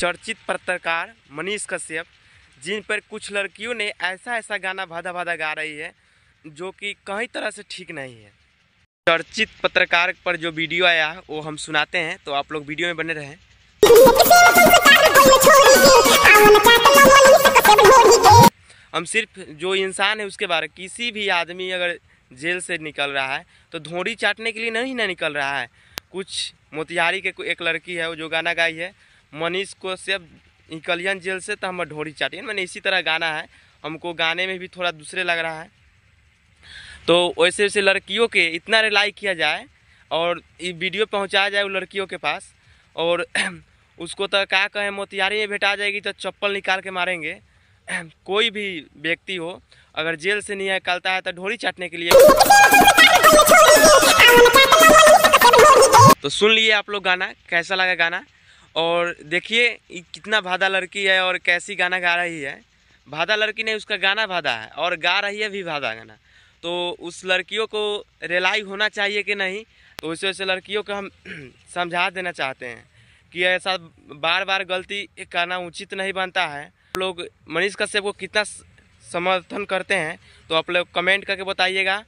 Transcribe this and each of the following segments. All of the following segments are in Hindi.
चर्चित पत्रकार मनीष कश्यप जिन पर कुछ लड़कियों ने ऐसा ऐसा गाना भादा भादा गा रही है जो कि कहीं तरह से ठीक नहीं है चर्चित पत्रकार पर जो वीडियो आया वो हम सुनाते हैं तो आप लोग वीडियो में बने रहें हम सिर्फ जो इंसान है उसके बारे किसी भी आदमी अगर जेल से निकल रहा है तो धोड़ी चाटने के लिए नहीं ना निकल रहा है कुछ मोतिहारी के एक लड़की है वो जो गाना गाई है मनीष को कौशियप इकलियन जेल से तो हम ढोरी चाटिए मैंने इसी तरह गाना है हमको गाने में भी थोड़ा दूसरे लग रहा है तो वैसे वैसे लड़कियों के इतना रिलाई किया जाए और ये वीडियो पहुंचाया जाए वो लड़कियों के पास और उसको तो क्या कहें मोतिहारी में भेटा जाएगी तो चप्पल निकाल के मारेंगे कोई भी व्यक्ति हो अगर जेल से नहीं निकलता है तो ढोरी चाटने के लिए तो सुन लिए आप लोग गाना कैसा लगा गाना और देखिए कितना भादा लड़की है और कैसी गाना गा रही है भादा लड़की नहीं उसका गाना भादा है और गा रही है भी भादा गाना तो उस लड़कियों को रिलाई होना चाहिए कि नहीं तो वैसे वैसे लड़कियों को हम समझा देना चाहते हैं कि ऐसा बार बार गलती करना उचित नहीं बनता है लोग मनीष कश्यप को कितना समर्थन करते हैं तो आप लोग कमेंट करके बताइएगा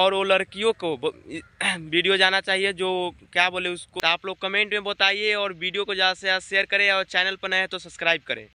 और वो लड़कियों को वीडियो जाना चाहिए जो क्या बोले उसको आप लोग कमेंट में बताइए और वीडियो को ज़्यादा से ज़्यादा शेयर करें और चैनल पर नए हैं तो सब्सक्राइब करें